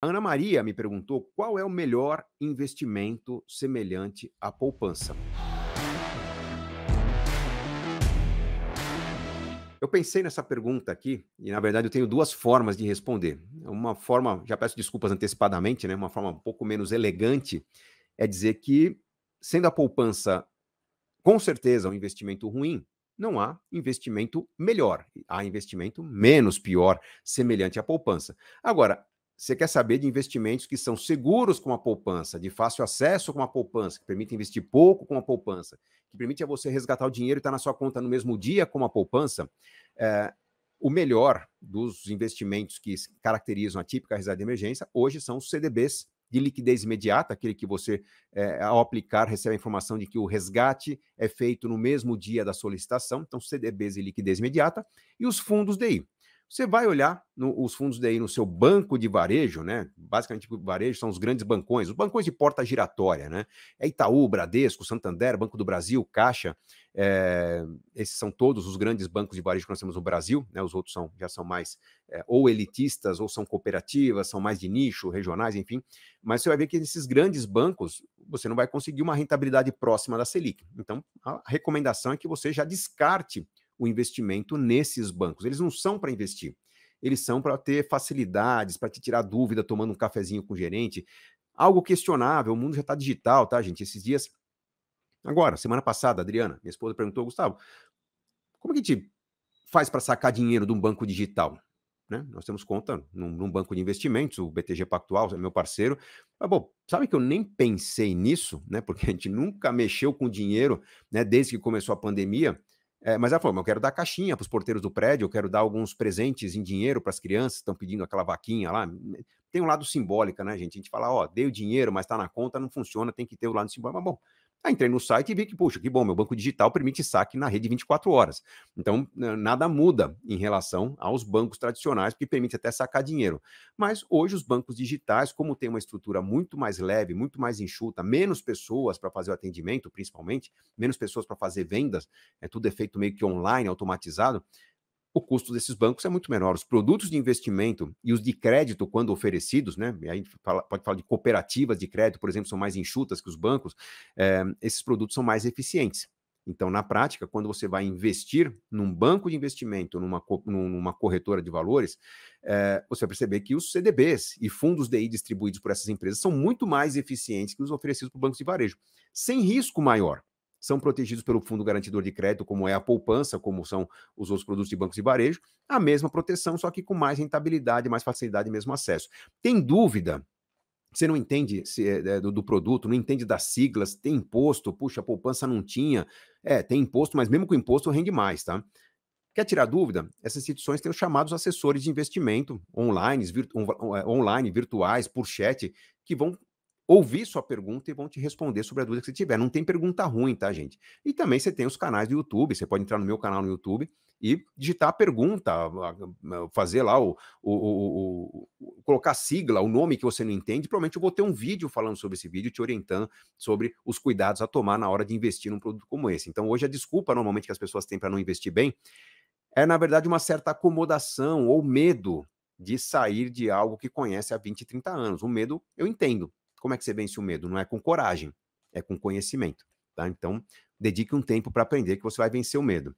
A Ana Maria me perguntou qual é o melhor investimento semelhante à poupança. Eu pensei nessa pergunta aqui e, na verdade, eu tenho duas formas de responder. Uma forma, já peço desculpas antecipadamente, né? Uma forma um pouco menos elegante é dizer que, sendo a poupança com certeza um investimento ruim, não há investimento melhor, há investimento menos pior, semelhante à poupança. Agora, você quer saber de investimentos que são seguros com a poupança, de fácil acesso com a poupança, que permite investir pouco com a poupança, que permite a você resgatar o dinheiro e estar tá na sua conta no mesmo dia com a poupança. É, o melhor dos investimentos que caracterizam a típica reserva de emergência hoje são os CDBs de liquidez imediata, aquele que você, é, ao aplicar, recebe a informação de que o resgate é feito no mesmo dia da solicitação, então CDBs de liquidez imediata, e os fundos DI. Você vai olhar no, os fundos daí no seu banco de varejo, né? Basicamente, varejo são os grandes bancões, os bancões de porta giratória, né? É Itaú, Bradesco, Santander, Banco do Brasil, Caixa. É, esses são todos os grandes bancos de varejo que nós temos no Brasil, né? Os outros são, já são mais é, ou elitistas, ou são cooperativas, são mais de nicho, regionais, enfim. Mas você vai ver que nesses grandes bancos você não vai conseguir uma rentabilidade próxima da Selic. Então, a recomendação é que você já descarte o investimento nesses bancos. Eles não são para investir, eles são para ter facilidades, para te tirar dúvida tomando um cafezinho com o gerente. Algo questionável, o mundo já está digital, tá, gente? Esses dias. Agora, semana passada, Adriana, minha esposa perguntou, Gustavo, como que a gente faz para sacar dinheiro de um banco digital? Né? Nós temos conta num, num, banco de investimentos, o BTG Pactual, é meu parceiro. Mas, bom, sabe que eu nem pensei nisso, né? Porque a gente nunca mexeu com dinheiro, né? Desde que começou a pandemia. É, mas ela falou: eu quero dar caixinha para os porteiros do prédio, eu quero dar alguns presentes em dinheiro para as crianças que estão pedindo aquela vaquinha lá. Tem um lado simbólico, né, gente? A gente fala: ó, dei o dinheiro, mas está na conta, não funciona, tem que ter o lado simbólico. Mas bom, Aí entrei no site e vi que, puxa, que bom, meu banco digital permite saque na rede 24 horas. Então, nada muda em relação aos bancos tradicionais, porque permite até sacar dinheiro. Mas hoje os bancos digitais, como tem uma estrutura muito mais leve, muito mais enxuta, menos pessoas para fazer o atendimento, principalmente, menos pessoas para fazer vendas, é tudo é feito meio que online, automatizado, o custo desses bancos é muito menor. Os produtos de investimento e os de crédito, quando oferecidos, né? E gente fala, pode falar de cooperativas de crédito, por exemplo, são mais enxutas que os bancos, é, esses produtos são mais eficientes. Então, na prática, quando você vai investir num banco de investimento, numa, numa corretora de valores, é, você vai perceber que os CDBs e fundos DI distribuídos por essas empresas são muito mais eficientes que os oferecidos por bancos de varejo, sem risco maior são protegidos pelo Fundo Garantidor de Crédito, como é a poupança, como são os outros produtos de bancos e varejo, a mesma proteção, só que com mais rentabilidade, mais facilidade e mesmo acesso. Tem dúvida? Você não entende eh, eh, do, do produto, não entende das siglas, tem imposto, puxa, a poupança não tinha. É, tem imposto, mas mesmo com imposto rende mais, tá? Quer tirar dúvida? Essas instituições têm os chamados assessores de investimento online, virtu eh, online virtuais, por chat, que vão ouvir sua pergunta e vão te responder sobre a dúvida que você tiver. Não tem pergunta ruim, tá, gente? E também você tem os canais do YouTube, você pode entrar no meu canal no YouTube e digitar a pergunta, fazer lá o, o, o, o colocar a sigla, o nome que você não entende. Provavelmente eu vou ter um vídeo falando sobre esse vídeo, te orientando sobre os cuidados a tomar na hora de investir num produto como esse. Então, hoje a desculpa normalmente que as pessoas têm para não investir bem é, na verdade, uma certa acomodação ou medo de sair de algo que conhece há 20, 30 anos. O medo eu entendo, como é que você vence o medo? Não é com coragem, é com conhecimento. Tá? Então, dedique um tempo para aprender que você vai vencer o medo.